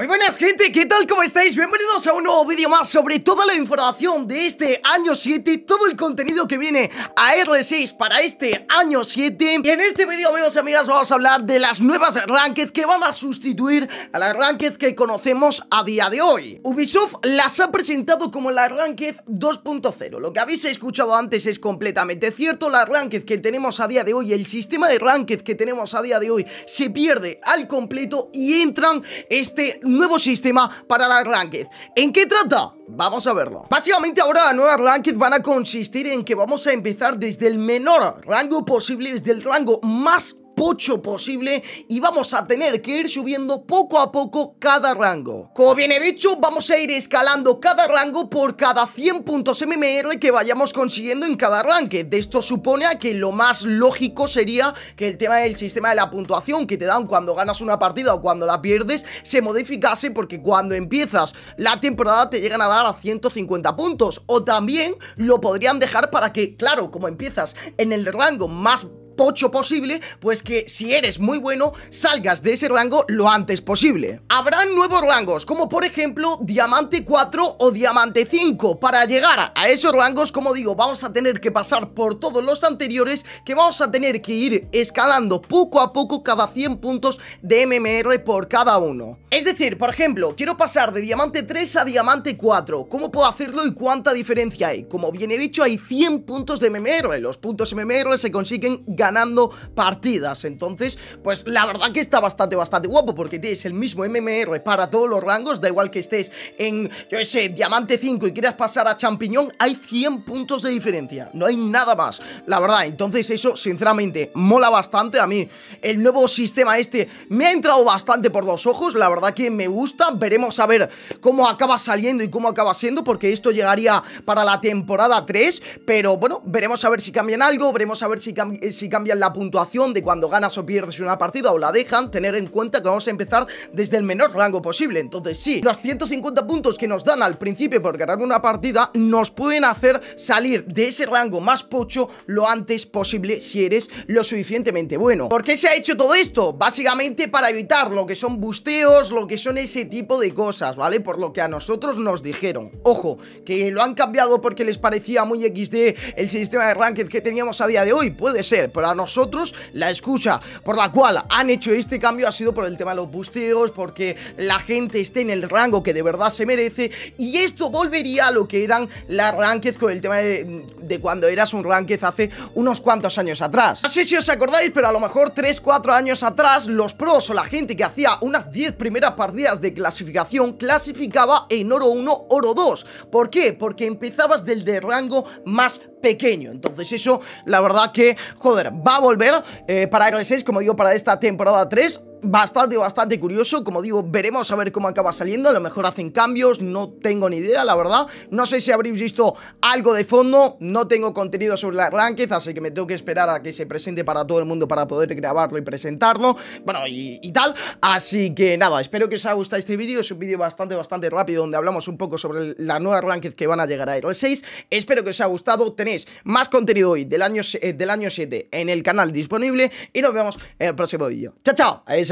Muy buenas gente, ¿qué tal? ¿Cómo estáis? Bienvenidos a un nuevo vídeo más sobre toda la información de este año 7 Todo el contenido que viene a R6 para este año 7 Y en este vídeo amigos y amigas vamos a hablar de las nuevas Ranked que van a sustituir a las Ranked que conocemos a día de hoy Ubisoft las ha presentado como la Ranked 2.0 Lo que habéis escuchado antes es completamente cierto La Ranked que tenemos a día de hoy, el sistema de Ranked que tenemos a día de hoy se pierde al completo y entran este nuevo sistema para la Ranked. ¿En qué trata? Vamos a verlo. Básicamente ahora las nueva Ranked van a consistir en que vamos a empezar desde el menor rango posible, desde el rango más posible y vamos a tener que ir subiendo poco a poco cada rango. Como bien he dicho, vamos a ir escalando cada rango por cada 100 puntos MMR que vayamos consiguiendo en cada arranque. De esto supone que lo más lógico sería que el tema del sistema de la puntuación que te dan cuando ganas una partida o cuando la pierdes se modificase porque cuando empiezas la temporada te llegan a dar a 150 puntos o también lo podrían dejar para que, claro, como empiezas en el rango más pocho posible, pues que si eres muy bueno, salgas de ese rango lo antes posible. Habrán nuevos rangos, como por ejemplo Diamante 4 o Diamante 5. Para llegar a esos rangos, como digo, vamos a tener que pasar por todos los anteriores, que vamos a tener que ir escalando poco a poco cada 100 puntos de MMR por cada uno. Es decir, por ejemplo, quiero pasar de Diamante 3 a Diamante 4. ¿Cómo puedo hacerlo y cuánta diferencia hay? Como bien he dicho, hay 100 puntos de MMR. Los puntos MMR se consiguen ganando partidas. Entonces, pues la verdad que está bastante, bastante guapo porque tienes el mismo MMR para todos los rangos, da igual que estés en, yo sé, diamante 5 y quieras pasar a champiñón, hay 100 puntos de diferencia, no hay nada más, la verdad. Entonces eso, sinceramente, mola bastante a mí. El nuevo sistema este me ha entrado bastante por los ojos, la verdad que me gusta, veremos a ver cómo acaba saliendo y cómo acaba siendo porque esto llegaría para la temporada 3, pero bueno, veremos a ver si cambian algo, veremos a ver si, cambian eh, si cambian la puntuación de cuando ganas o pierdes una partida o la dejan, tener en cuenta que vamos a empezar desde el menor rango posible. Entonces sí, los 150 puntos que nos dan al principio por ganar una partida nos pueden hacer salir de ese rango más pocho lo antes posible si eres lo suficientemente bueno. ¿Por qué se ha hecho todo esto? Básicamente para evitar lo que son busteos, lo que son ese tipo de cosas, ¿vale? Por lo que a nosotros nos dijeron. Ojo, que lo han cambiado porque les parecía muy XD el sistema de ranked que teníamos a día de hoy. Puede ser, para nosotros la excusa por la cual han hecho este cambio ha sido por el tema de los busteos, porque la gente esté en el rango que de verdad se merece y esto volvería a lo que eran las ranked con el tema de, de cuando eras un ranked hace unos cuantos años atrás. No sé si os acordáis, pero a lo mejor 3, 4 años atrás los pros o la gente que hacía unas 10 primeras partidas de clasificación clasificaba en oro 1, oro 2. ¿Por qué? Porque empezabas del de rango más pequeño. Entonces eso, la verdad que, joder, va a volver eh, para R6, como digo, para esta temporada 3 bastante, bastante curioso. Como digo, veremos a ver cómo acaba saliendo. A lo mejor hacen cambios, no tengo ni idea, la verdad. No sé si habréis visto algo de fondo. No tengo contenido sobre la Ranked, así que me tengo que esperar a que se presente para todo el mundo para poder grabarlo y presentarlo. Bueno, y, tal. Así que nada, espero que os haya gustado este vídeo. Es un vídeo bastante, bastante rápido donde hablamos un poco sobre la nueva Ranked que van a llegar a R6. Espero que os haya gustado. Tenéis más contenido hoy del año, eh, del año 7 en el canal disponible y nos vemos en el próximo vídeo. ¡Chao, chao!